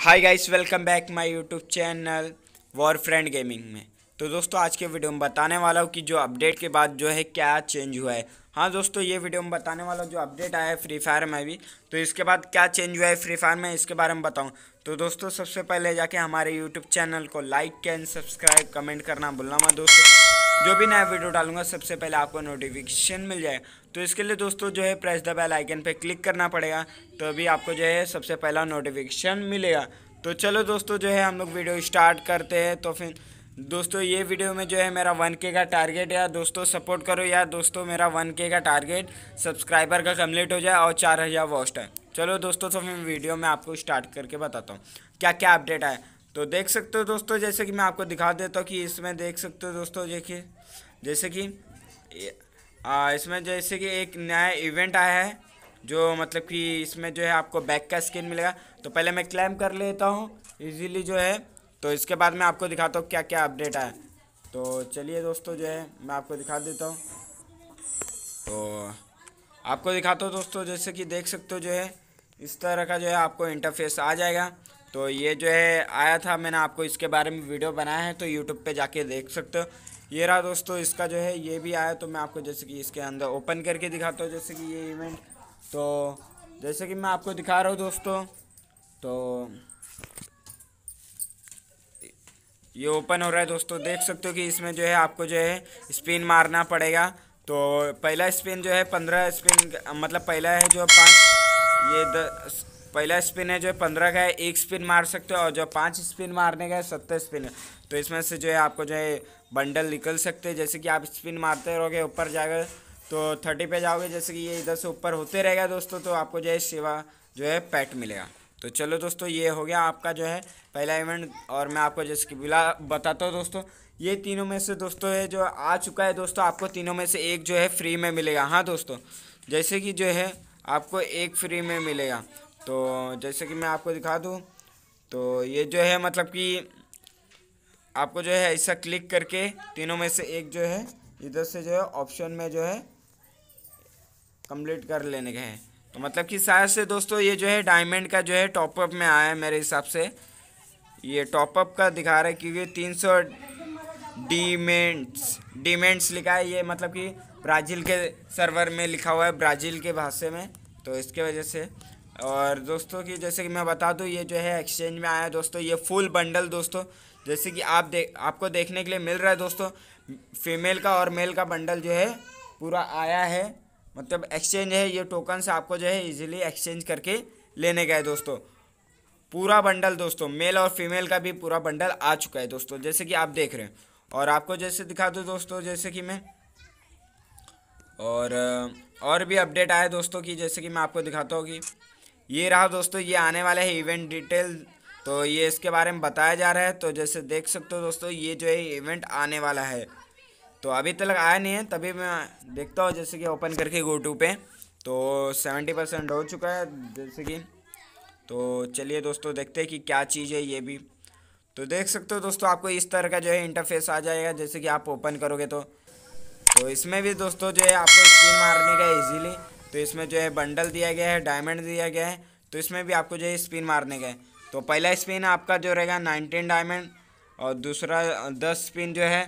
hi guys welcome back my YouTube channel war friend gaming में तो दोस्तों आज के वीडियो में बताने वाला हूँ कि जो अपडेट के बाद जो है क्या चेंज हुआ है हाँ दोस्तों ये वीडियो में बताने वाला जो अपडेट आया है फ्री फायर में भी तो इसके बाद क्या चेंज हुआ है फ्री फायर में इसके बारे में बताऊँ तो दोस्तों सबसे पहले जाके हमारे यूट्यूब चैनल को लाइक एंड सब्सक्राइब कमेंट करना भूलना मैं दोस्तों जो भी नया वीडियो डालूंगा सबसे पहले आपको नोटिफिकेशन मिल जाए तो इसके लिए दोस्तों जो है प्रेस द बेल आइकन पे क्लिक करना पड़ेगा तो अभी आपको जो है सबसे पहला नोटिफिकेशन मिलेगा तो चलो दोस्तों जो है हम लोग वीडियो स्टार्ट करते हैं तो फिर दोस्तों ये वीडियो में जो है मेरा वन के का टारगेट यार दोस्तों सपोर्ट करो यार दोस्तों मेरा वन के का टारगेट सब्सक्राइबर का कम्प्लीट हो जाए और चार हज़ार वॉस्ट टाइम चलो दोस्तों तो मैं वीडियो में आपको स्टार्ट करके बताता हूँ क्या क्या अपडेट आए तो देख सकते हो दोस्तों जैसे कि मैं आपको दिखा देता हूँ कि इसमें देख सकते हो दोस्तों देखिए जैसे कि इसमें जैसे कि एक नया इवेंट आया है जो मतलब कि इसमें जो है आपको बैक का स्किन मिलेगा तो पहले मैं क्लेम कर लेता हूँ ईजिली जो है तो इसके बाद मैं आपको दिखाता हूँ क्या क्या अपडेट आया तो चलिए दोस्तों जो है मैं आपको दिखा देता हूँ तो आपको दिखाता हूँ दोस्तों जैसे कि देख सकते हो जो है इस तरह का जो है आपको इंटरफेस आ जाएगा तो ये जो है आया था मैंने आपको इसके बारे में वीडियो बनाया है तो यूट्यूब पे जाके देख सकते हो ये रहा दोस्तों इसका जो है ये भी आया तो मैं आपको जैसे कि इसके अंदर ओपन करके दिखाता हूँ जैसे कि ये इवेंट तो जैसे कि मैं आपको दिखा रहा हूँ दोस्तों तो ये ओपन हो रहा है दोस्तों देख सकते हो कि इसमें जो है आपको जो है स्पिन मारना पड़ेगा तो पहला स्पिन जो है पंद्रह स्पिन मतलब पहला है जो पाँच ये द, पहला स्पिन है जो है पंद्रह का है एक स्पिन मार सकते हो और जो पाँच स्पिन मारने का है सत्तर स्पिन है तो इसमें से जो है आपको जो है बंडल निकल सकते हैं जैसे कि आप स्पिन मारते रहोगे ऊपर जाकर तो थर्टी पे जाओगे जैसे कि ये इधर से ऊपर होते रहेगा दोस्तों तो आपको जो है सेवा जो है पैट मिलेगा तो चलो दोस्तों ये हो गया आपका जो है पहला इवेंट और मैं आपको जैसे कि बुला बताता हूँ दोस्तों ये तीनों में से दोस्तों है जो आ चुका है दोस्तों आपको तीनों में से एक जो है फ्री में मिलेगा हाँ दोस्तों जैसे कि जो है आपको एक फ्री में मिलेगा तो जैसे कि मैं आपको दिखा दूँ तो ये जो है मतलब कि आपको जो है ऐसा क्लिक करके तीनों में से एक जो है इधर से जो है ऑप्शन में जो है कंप्लीट कर लेने के हैं तो मतलब कि शायद से दोस्तों ये जो है डायमंड का जो है टॉपअप में आया है मेरे हिसाब से ये टॉपअप का दिखा रहा है क्योंकि तीन सौ डीमेंट्स डीमेंट्स लिखा है ये मतलब कि ब्राज़ील के सर्वर में लिखा हुआ है ब्राज़ील के भाषा में तो इसके वजह से और दोस्तों की जैसे कि मैं बता दूँ ये जो है एक्सचेंज में आया दोस्तों ये फुल बंडल दोस्तों जैसे कि आप दे आपको देखने के लिए मिल रहा है दोस्तों फीमेल का और मेल का बंडल जो है पूरा आया है मतलब एक्सचेंज है ये टोकन्स आपको जो है इजीली एक्सचेंज करके लेने गए दोस्तों पूरा बंडल दोस्तों मेल और फीमेल का भी पूरा बंडल आ चुका है दोस्तों जैसे कि आप देख रहे हैं और आपको जैसे दिखा दूँ दोस्तों जैसे कि मैं और और भी अपडेट आया दोस्तों कि जैसे कि मैं आपको दिखाता हूँ कि ये रहा दोस्तों ये आने वाला है इवेंट डिटेल तो ये इसके बारे में बताया जा रहा है तो जैसे देख सकते हो दोस्तों ये जो है इवेंट आने वाला है तो अभी तक आया नहीं है तभी मैं देखता हूँ जैसे कि ओपन करके गोटू पे तो सेवेंटी परसेंट हो चुका है जैसे कि तो चलिए दोस्तों देखते हैं कि क्या चीज़ है ये भी तो देख सकते हो दोस्तों आपको इस तरह का जो है इंटरफेस आ जाएगा जैसे कि आप ओपन करोगे तो तो इसमें भी दोस्तों जो है आपको स्पिन मारने का इजीली तो इसमें जो है बंडल दिया गया है डायमंड दिया गया है तो इसमें भी आपको जो है स्पिन मारने का है तो पहला स्पिन आपका जो रहेगा नाइनटीन डायमंड और दूसरा दस स्पिन जो है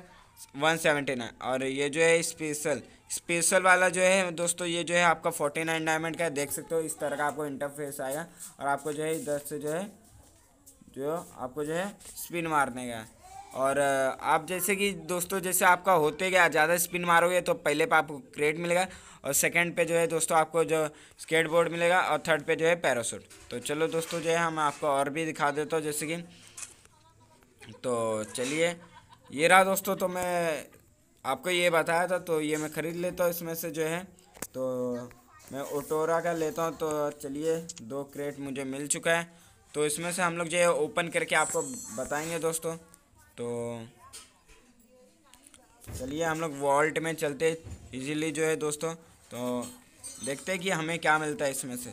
वन सेवेंटी नाइन और ये जो है स्पेशल स्पेशल वाला जो है दोस्तों ये जो है आपका फोर्टी नाइन डायमंड का है देख सकते हो इस तरह का आपको इंटरफेस आएगा और आपको जो है इधर से जो है जो आपको जो है स्पिन मारने का है और आप जैसे कि दोस्तों जैसे आपका होते गया ज़्यादा स्पिन मारोगे तो पहले पे आपको क्रेट मिलेगा और सेकंड पे जो है दोस्तों आपको जो स्केट बोर्ड मिलेगा और थर्ड पे जो है पैरासूट तो चलो दोस्तों जो है हम आपको और भी दिखा देते हो जैसे कि तो चलिए ये रहा दोस्तों तो मैं आपको ये बताया था तो ये मैं ख़रीद लेता हूँ इसमें से जो है तो मैं ओटोरा का लेता हूँ तो चलिए दो क्रेट मुझे मिल चुका है तो इसमें से हम लोग जो है ओपन करके आपको बताएंगे दोस्तों तो चलिए हम लोग वॉल्ट में चलते इजीली जो है दोस्तों तो देखते हैं कि हमें क्या मिलता है इसमें से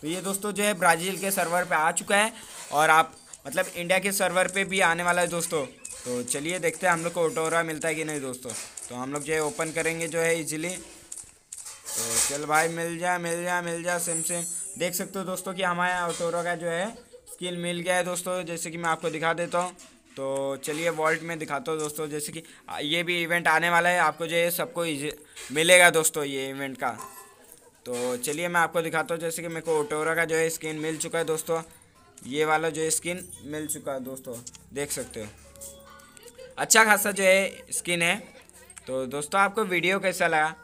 तो ये दोस्तों जो है ब्राज़ील के सर्वर पे आ चुका है और आप मतलब इंडिया के सर्वर पे भी आने वाला है दोस्तों तो चलिए देखते हैं हम लोग को ओटोरा मिलता है कि नहीं दोस्तों तो हम लोग जो है ओपन करेंगे जो है इजीली तो चल भाई मिल जा मिल जा मिल जा सेम सेम देख सकते हो दोस्तों कि हमारे ओटोरा का जो है स्किल मिल गया है दोस्तों जैसे कि मैं आपको दिखा देता हूँ तो चलिए वॉल्ट में दिखाता हूँ दोस्तों जैसे कि ये भी इवेंट आने वाला है आपको जो है सबको मिलेगा दोस्तों ये इवेंट का तो चलिए मैं आपको दिखाता हूँ जैसे कि मेरे को ओटोरा का जो है स्किन मिल चुका है दोस्तों ये वाला जो स्किन मिल चुका है दोस्तों देख सकते हो अच्छा खासा जो है स्किन है तो दोस्तों आपको वीडियो कैसा लगा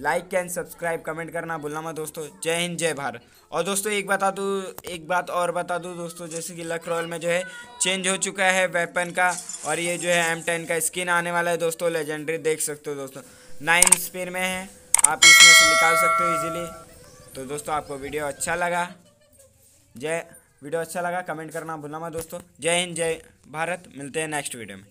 लाइक एंड सब्सक्राइब कमेंट करना भूलना मत दोस्तों जय हिंद जय भारत और दोस्तों एक बता दूँ एक बात और बता दूँ दोस्तों जैसे कि लक रॉयल में जो है चेंज हो चुका है वेपन का और ये जो है एम टेन का स्किन आने वाला है दोस्तों लेजेंडरी देख सकते हो दोस्तों नाइन स्पीड में है आप इसमें से निकाल सकते हो ईजिली तो दोस्तों आपको वीडियो अच्छा लगा जय वीडियो अच्छा लगा कमेंट करना भूलना मत दोस्तों जय हिंद जय भारत मिलते हैं नेक्स्ट वीडियो में